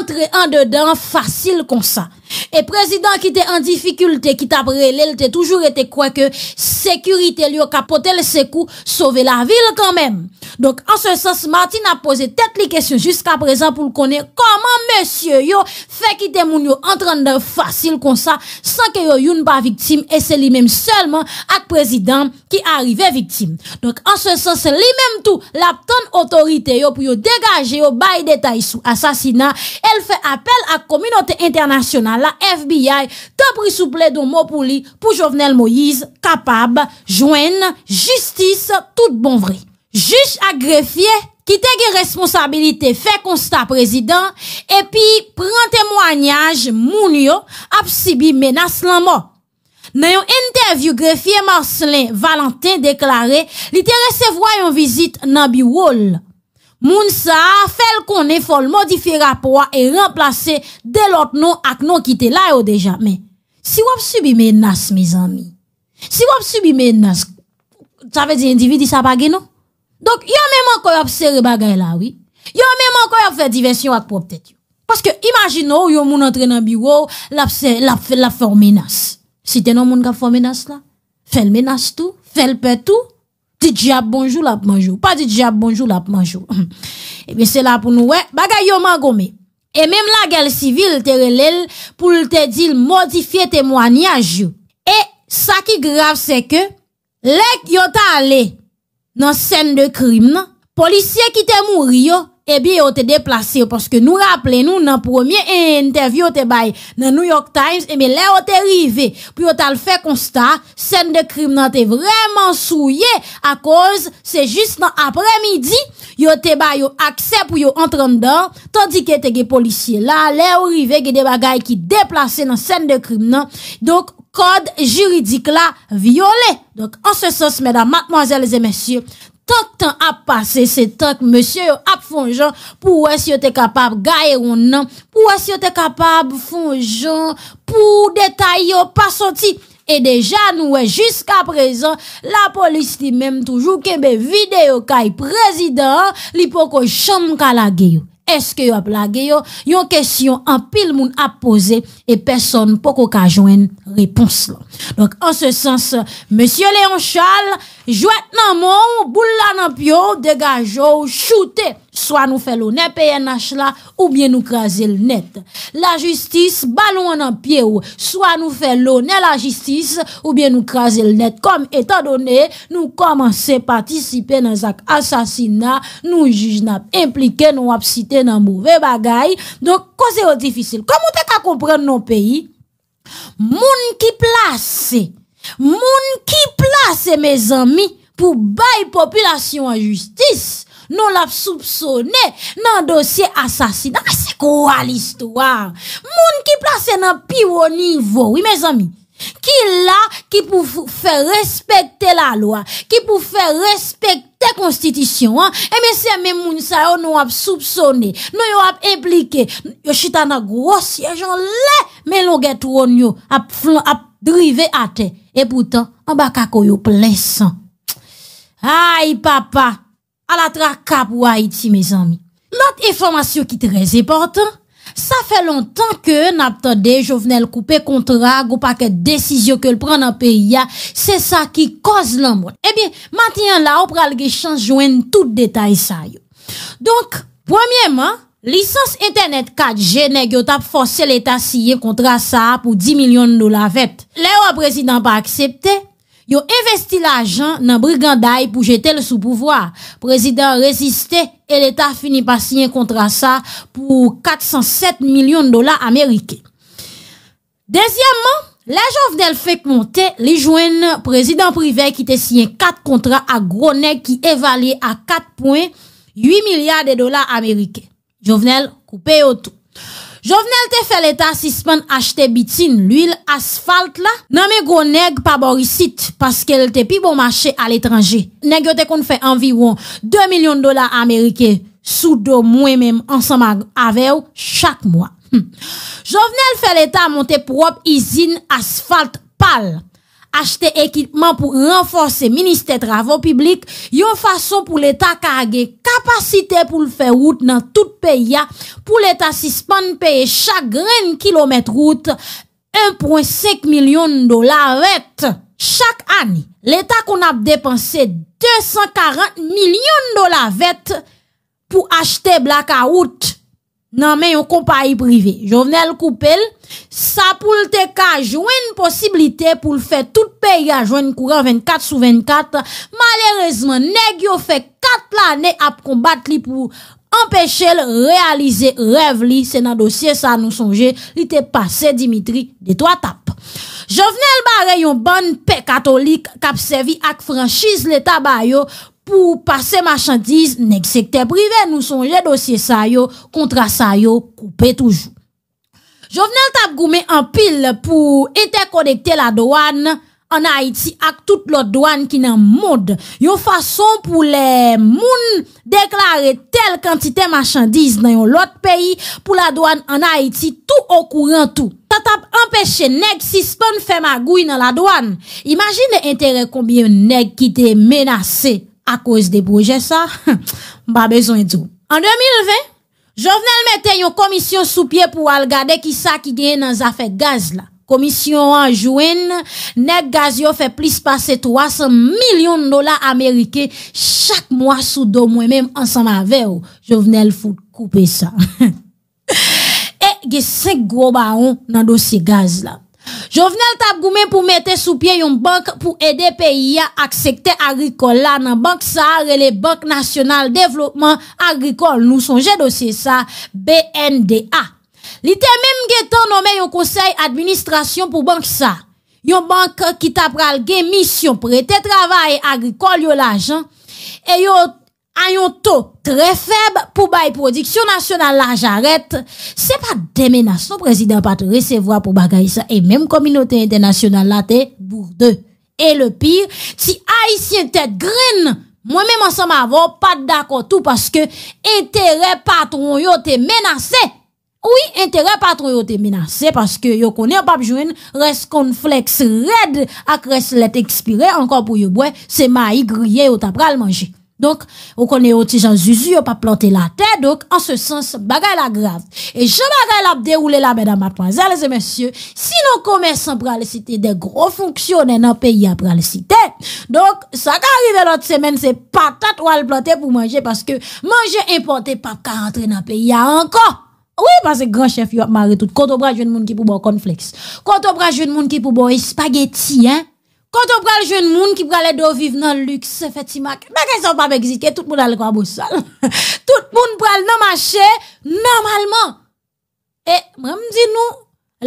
entrer en dedans facile comme ça. E prezident ki te an difikulte, ki te aprele, te toujou ete kwa ke sekurite li yo kapote le sekou, sove la vil kanmen. Donk an se sens Martin a pose tet li kesyon jiska prezan pou l konen koman monsye yo fekite moun yo entran de fasil konsa san ke yo yon pa viktim e se li menm selman ak prezidam ki arive viktim. Donk an se sens li menm tou la ton otorite yo pou yo degaje yo baye detay sou asasina el fe apel ak kominote internasyonal la FBI te prisouple do mou pou li pou Jovenel Moïse kapab, jwen, justice, tout bonvrey. Juj ak grefye, ki te ge responsabilite fe konsta prezident, epi pren temwanyaj moun yo ap si bi menas lan mo. Nan yon interview grefye Marcelin Valentin deklare, li te resevoy yon vizit nan bi wol. Moun sa, fel kon e fol modifi rapwa e remplase delot nou ak nou ki te la yo deja. Men, si wap si bi menas, mi zanmi, si wap si bi menas, sa ve di individi sa bagi nou? Donk yon menman kon ap sere bagay lawi Yon menman kon ap fè divensyon ak prop tèt yon Paske imajin nou oh, yon moun antre nan biwo La fèl la fèl menas Si tenon moun ka fèl menas la Fèl menas tou, fèl pè tou Di diap bonjou la pmanjou Pa di diap bonjou la pmanjou Ebe se la pou nou we Bagay yon man gome E menm la gèl sivil tè relèl Poul tè dil modifiè tè mwanyaj yon E sa ki grav se ke Lèk yon ta alè nan sen de krim nan, polisye ki te mouri yo, ebi eh yo te deplase yo, paske nou rappele nou, nan promye interview yo te bay, nan New York Times, ebi eh le yo te rive, pou yo tal fe konsta, sen de krim nan te vreman souye, a koz, se jist nan apremidi, yo te bay yo akse pou yo entran de dor, tandike te ge polisye la, le yo rive ge de bagay ki deplase nan sen de krim nan, donk, kod juridik non? la viole. Donk, an se sos, medan, matmoazel ze mesye, tonk ton ap pase, se tonk, mesye yo ap fonjan, pou wè si yo te kapab gaye ou nan, pou wè si yo te kapab fonjan, pou detay yo pasoti, e deja nou wè, jiska prezon, la polis ti mem toujou kembe videyo kay prezident, li poko chan kalageyo. eske yo a plage yo, yon kesyon an pil moun ap pose, e peson poko ka jwen repons la. Donc, an se sens, Monsie Léon Charles, jwet nan moun, boulan nan pyo, degajo, choute, Soa nou fè l'onè peyè nach la, oubyè nou krasè l'nèt. La justis, balou an an pye ou, soa nou fè l'onè la justis, oubyè nou krasè l'nèt. Kom etan donè, nou komanse patisipe nan zak asasina, nou juj nap implike, nou ap site nan mouve bagay. Donk, kon se yo difisil. Kom ou te ka komprèn nou peyi? Moun ki plase, moun ki plase, mè zami, pou bay populasyon an justis. non l'a soupçonné dans dossier assassinat. Mais ah, c'est quoi l'histoire? Moun qui place dans plus haut niveau, oui mes amis. Qui là, qui pour faire respecter la loi, qui pour faire respecter constitution, et hein? eh, mais c'est même moun ça, nous a soupçonné, nous a impliqué, yo chita na gros siège en mais l'on get yo, a drivé à terre, et pourtant, On bas kako yo plein sang. Aïe, papa! A la tra kap ou a iti, me zanmi. Lot e formasyon ki trez e portan, sa fe lontan ke natan de jo vene l koupe kontra gou paket desisyon ke l pran an peyi ya, se sa ki koz lan moun. Ebyen, eh mantiyan la ou pral ge chanjouen tout detay sa yo. Donk, pwemye man, lisans internet 4G ne gyot ap fose l eta siye kontra sa ap ou 10 milyon nou la vet. Le ou a prezident pa aksepte, Yo investi l'argent dans Brigandaï pour jeter le sous pouvoir. Président résisté et l'État finit par signer un contrat ça pour 407 millions de dollars américains. Deuxièmement, la Jovenel fait monter les joints. président privé qui te signé quatre contrats à gros qui évalué à 4.8 milliards de dollars américains. Jovenel coupé au tout. Jovenel te fe leta sispan achte bitin l'il asfalt la, nan me go neg pa borisit paske el te pi bo mache al etranje. Neg yo te kon fe anvi won, 2 milyon dola Amerike, sou do mwen menm ansan ma avew chak mwa. Jovenel fe leta monte prop izin asfalt pal. Ache te ekipman pou renforse minister travon publik, yon fason pou l'Etat karage kapasite pou l'fe wout nan tout peya pou l'Etat si span peye chak gren kilometre wout 1.5 milyon dolar wet. Chak an, l'Etat kon ap depanse 240 milyon dolar wet pou ache te blaka wout. Nan men yon kompa yi prive, Jovenel Koupel, sa pou lte ka jwen posibilite pou lfe tout pe ya jwen kouren 24 sou 24, malerezman neg yo fe kat la ne ap kombat li pou empeshe l realize rev li, se nan dosye sa nou sonje li te pase Dimitri de 3 tap. Jovenel bare yon ban pe katolik kap sevi ak franchise le tabay yo, pou pase machandise neg sekte prive, nou sonje dosye sa yo, kontra sa yo, koupe toujou. Jo vnen tap goume an pil pou interkonekte la doan an Haiti ak tout lot doan ki nan moud. Yo fason pou le moun deklare tel kantite machandise nan yon lot peyi pou la doan an Haiti tout ou kouren tout. Ta tap empèche neg si spon fè magoui nan la doan. Imagine entere kombi yon neg ki te menase. A kouz de bouje sa, ba bezon etou. An 2020, jo venel mette yon komisyon sou pie pou al gade ki sa ki gen nan zafek gaz la. Komisyon anjouen, net gaz yo fe plis pase 300 milyon dola Amerike chak mwa sou do mwen menm ansan ma ve ou. Jo venel foute koupe sa. E gen se gro ba an nan dosi gaz la. Jovenel Tabgoumen pou mette soupye yon bank pou ede peyi ak sekte agrikol la nan Bank Saar e le Bank National Development Agrikol nou sonje dosye sa BNDA. Li te menm ge ton nome yon konsey administrasyon pou Bank Saar, yon bank ki tapral gen misyon prete travay agrikol yon lajan, e yon tabgoumen. a yon to tre feb pou baye prodiksyon nasyonal la jaret, se pa demenase nou prezident patre resevwa pou bagay sa, e menm kominote internasyonal la te bourde. E le pir, ti a yisye te gren, mwen menm ansan ma avon, pate dakotou, paske entere patron yo te menase. Oui, entere patron yo te menase, paske yo konen papjoun res kon fleks red ak res let ekspire, ankon pou yo bwen se mayi griye yo tapral manje. Donc, on connaît aussi Jean Zuzu, on pas planté la terre. Donc, en ce sens, bagaille la grave. Et Jean bagaille la déroulé là, mesdames, mademoiselles et messieurs. Si nos commerçants pral citer des gros fonctionnaires dans le pays à pral citer. Donc, ça qui arrive l'autre semaine, c'est patate ou à planter pour manger parce que manger importé pas qu'à rentrer dans le pays encore. Oui, parce que grand chef, il a marre tout. Quand on prend une monde qui pour bon conflex, Quand on prend une monde qui pour bon spaghetti, hein. Konto pral jenoun ki pral edo vive nan luk se feti mak, beke san pa me gizike, tout moun ale kwa bousal. Tout moun pral nan mache, normalman. E mremzi nou,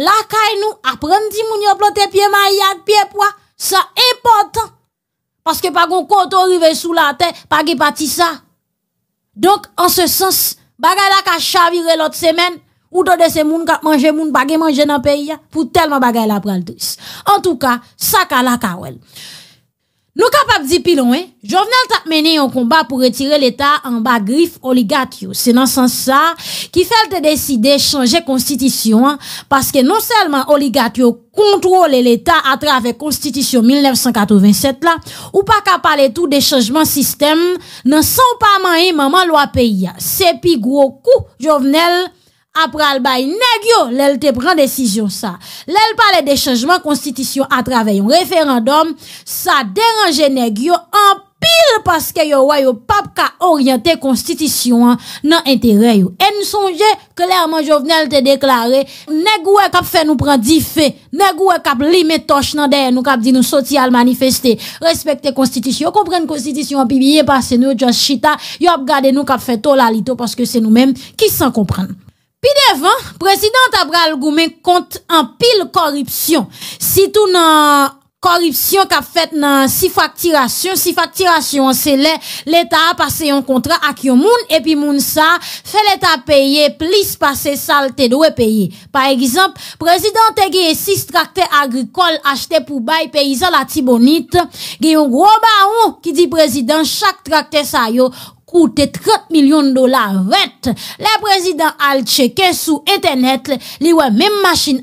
lakay nou, apremzi moun yo plote pie mayad, pie pwa, sa impotant. Paske pa gon konto rive sou la ten, pa ge pati sa. Donk, an se sens, baga la ka chavire lot semen, Ou de ces moun qui mange moun bagay manger dans pays pour tellement bagay la pral En tout cas, ça ka la kawel. Nous capables de plus loin Jovenel t'a mené un combat pour retirer l'État en bas griffe oligatio. C'est dans ce sens ça qui fait te décider changer constitution, parce que non seulement oligatio contrôle l'État à travers constitution 1987 là, ou pas qu'à parler tout des changements système, ne sont pas main maman loi pays. C'est plus gros coup, Jovenel, ap pral bay, negyo lèl te pran desisyon sa. Lèl pale de chanjman konstitisyon a travèyon. Referandom sa deranje negyo an pil paske yo wè yo pap ka oryante konstitisyon nan entereyo. En sonje klèrman jo vnen lèl te deklare negyo wè kap fè nou pran di fè negyo wè kap li me tosh nan deyè nou kap di nou soti al manifestè respekte konstitisyon, kompren konstitisyon an pibiye pasen nou djan chita yo ap gade nou kap fè to lalito paske se nou mèm ki san kompren Pi devan, prezident Abra Al Goumen kont an pil korripsyon. Si tou nan korripsyon kap fet nan sifak tirasyon, sifak tirasyon se le l'Etat a pase yon kontra ak yon moun, epi moun sa, fe l'Etat peye plis pase salte dwe peye. Par egizamp, prezident te geye 6 trakte agrikol achte pou bay peyizan la tibonit, geye yon gro ba ou ki di prezident chak trakte sayo korripsyon. koute 30 millions de dollars. Le président al cheke sou internet li mêmes même machine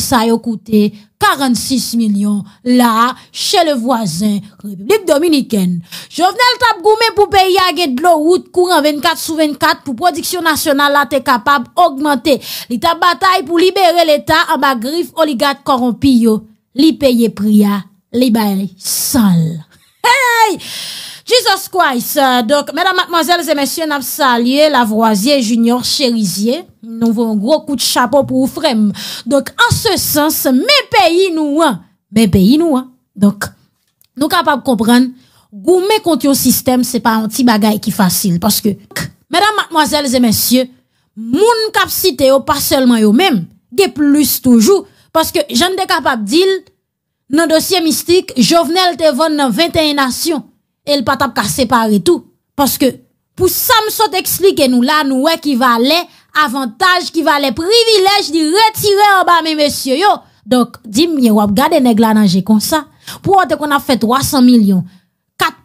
ça a coûté 46 millions là chez le voisin république Dominicaine. Jovenel pour pour pou à de l'eau route 24 sur 24 pour production nationale la te capable augmenter. Li tap pour pour libérer l'État en ma oligarque oligarque corrompu. yo. Li paye priya, li baye Sale. Hey! Jesus Christ, mèdam matmoazèl zè mèsyè, nab salye, lavroazye, junior, chérizye, nou vè un gro kout chapon pou ou frem. Dok, an se sens, mè peyi nou an. Mè peyi nou an. Dok, nou kapab kompren, gou mè kont yo sistem, se pa an ti bagay ki fasil. Parce que, mèdam matmoazèl zè mèsyè, moun kap site yo, pas selman yo mèm, de plus toujou. Parce que, jan de kapab dil, nan dosye mistik, jo vnen el te von nan 21 nasyon. et le patap ka séparé tout. Parce que, pour Samson expliquer nous là, nous ouais qui valait avantage, qui valait privilège de retirer en bas mes messieurs yo. Donc, dis-moi, ou gade nèg là, j'ai comme ça. Pour qu'on a fait 300 millions,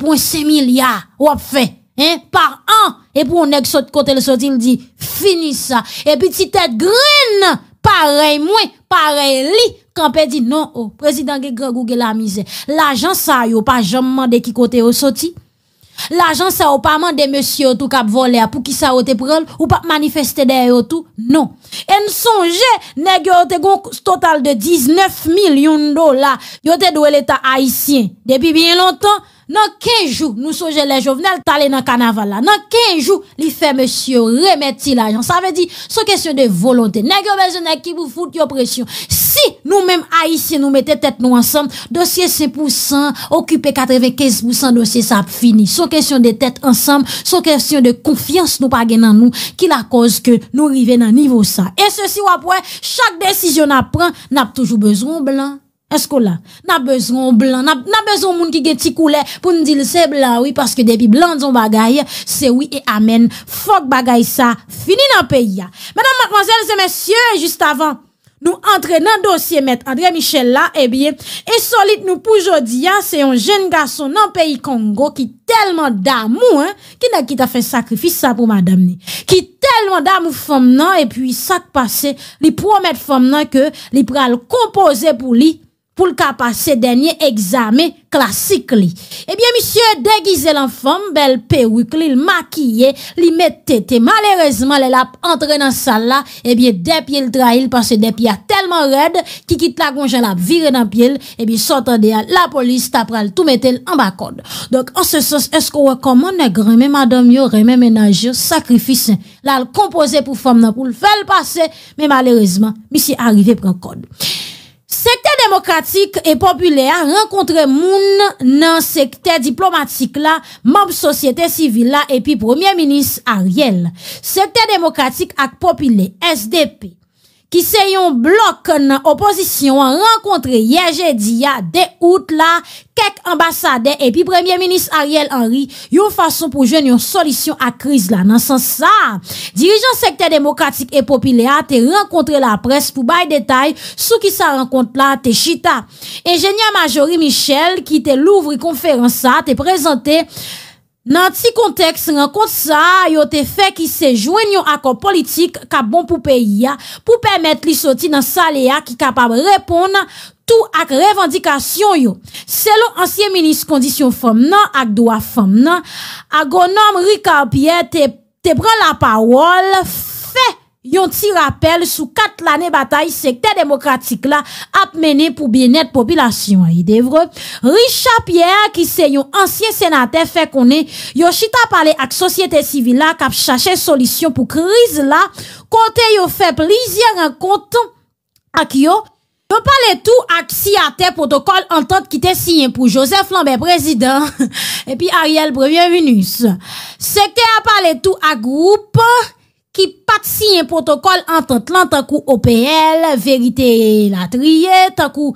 4.5 milliards, ou fait, hein, par an. Et pour on est de côté le saute, dit, finis ça. Et puis, si tête green, pareil moins, pareil lui, campé dit non, oh, président Gregou grand la misère. l'agence ça yo pas jamais mandé qui côté au sorti. L'argent ça ou pas mandé monsieur tout cap voler pour qui ça ou te prendre ou pas manifester derrière tout. Non. Et songe nèg yo gon total de 19 millions de dollars. Yo te doit l'état haïtien depuis bien longtemps. nan kejou nou soje le jovenel talen nan kanavala, nan kejou li fe monsye remeti la jan, sa ve di sou kesyon de volonte, nek yo beze nek ki pou foute yo presyon, si nou menm a isye nou mette tet nou ansan, dosye se pousan, okupe 95% dosye sa ap fini, sou kesyon de tet ansan, sou kesyon de konfians nou pagen nan nou, ki la koz ke nou rive nan nivou sa, e se si wapwe, chak desisyon ap pran, nap toujou bezon blan, Esko la, na bezon blan, na bezon moun ki geti koule pou nou dil se blan, oui, paske depi blan zon bagay, se oui, e amen, fok bagay sa, fini nan peyi ya. Madame, mademoiselles et messieurs, juste avant, nou entre nan dosye met André Michel la, eh bien, esolite nou poujodi ya, se yon jen gason nan peyi Kongo ki telman damou, ki na kita fe sakrifis sa pou madame ni, ki telman damou fom nan, e puis sak pase, li promet fom nan ke li pral kompose pou li, pou l ka pase denye egzame klasik li. Ebyen, eh misye, degize lan fom, bel perwik li, l makiye, li met tete, malerezman, l el ap entre nan sal la, ebyen, depye l trahi, l pase depye a telman red, ki kite la gonja, l ap vire nan piel, ebyen, sotande la polis, tapra l tou metel an ba kode. Dok, an se sos, esko wakoman ne grime, madame yo reme menaje, sakrifise, l al kompose pou fom nan pou l fel pase, me malerezman, misye, arrive pran kode. Sekte demokratik e popile a renkontre moun nan sekte diplomatik la, mab sosyete sivil la, epi premier minis Ariel. Sekte demokratik ak popile SDP. Ki se yon blok nan opozisyon an renkontre yeje diya de out la kek ambasade e pi premier minis Ariel Henry yon fason pou jwen yon solisyon a kriz la nan san sa. Dirijan sekte demokratik e popilya te renkontre la pres pou bay detay sou ki sa renkontre la te chita. Engenier majori Michel ki te louvre konferansa te prezante... Nan ti konteks, nan kont sa, yo te fe ki se jwen yo akor politik ka bon pou peyi ya pou pemet li soti nan sale ya ki kapab repon tou ak revandikasyon yo. Se lo ansye minis kondisyon fom nan ak doa fom nan, agon nam rika apye te bran la pawol fom. yon ti rappel sou kat lanen batay sekte demokratik la ap mene pou bienet popilasyon. Y devre, Richa Pierre ki se yon ansyen senate fè konen, yon chita pale ak sosyete sivil la kap chache solisyon pou kriz la, konte yon fè plizye renkont ak yon, se pale tou ak si ate protokol antant ki te sinyen pou Joseph Lambert, prezident, epi Ariel Brevien-Venus. Sekte a pale tou ak groupe, ki paksin yon protokol antat lan takou OPL, verite la triye, takou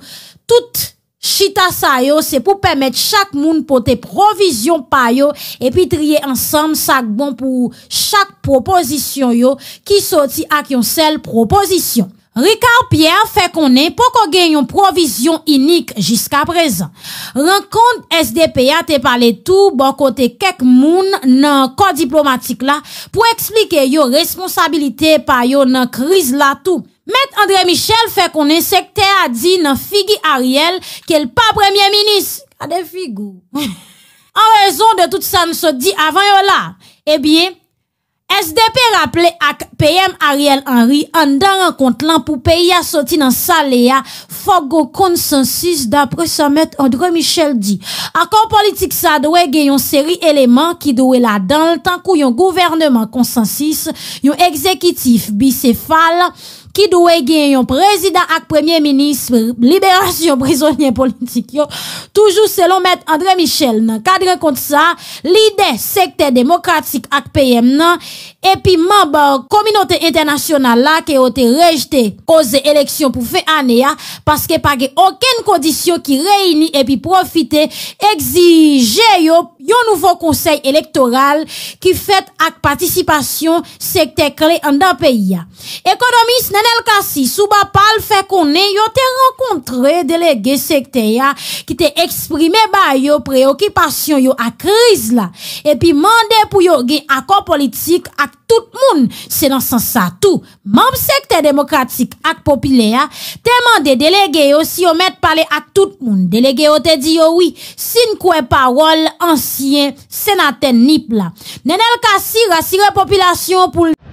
tout chita sa yo, se pou pemet chak moun pou te provision pa yo, epi triye ansam sak bon pou chak proposition yo, ki soti ak yon sel proposition. Rikard Pierre fè konen pou kon gen yon provizyon inik jiska prezant. Renkont SDP a te pale tou bon kote kek moun nan kon diplomatik la pou eksplike yo responsabilite pa yo nan kriz la tou. Met Andre Michel fè konen sekte a di nan figi Ariel ke l pa premier minis. A de figou. An rezon de tout sa nou se di avan yo la. E eh bie... SDP rappele ak PM Ariel Henry an dan renkont lan pou peyi a soti nan sa le a fogo konsensis dapre sa met Andre Michel Di. Ak an politik sa dwe gen yon seri eleman ki dwe la dan l tankou yon gouvernement konsensis, yon ekzekitif bisefal. ki dwe gen yon prezida ak premye minis liberasyon brisonye politik yo, toujou selon met André Michel nan, kadren kont sa, lide sekte demokratik ak PM nan, epi mamba, kominote internasyon la, ke o te rejte, koze eleksyon pou fe ane ya, paske page oken kondisyon ki reini, epi profite, egzije yo, Yon nouvo konsey elektoral ki fet ak patisipasyon sekte kle an da peyi ya. Ekonomis nan elkasi souba pal fe konen yo te renkontre delege sekte ya ki te eksprime ba yo preokipasyon yo ak kriz la. E pi mande pou yo gen akor politik ak krizla. Tout moun, se nan san sa tou. Mamp sekte demokratik ak popilya, teman de delegeyo si yo met pale ak tout moun. Delegeyo te di yo wii, si nkwen parol ansyen, se nan ten nip la. Nenel ka si rasi repopulyasyon pou lè.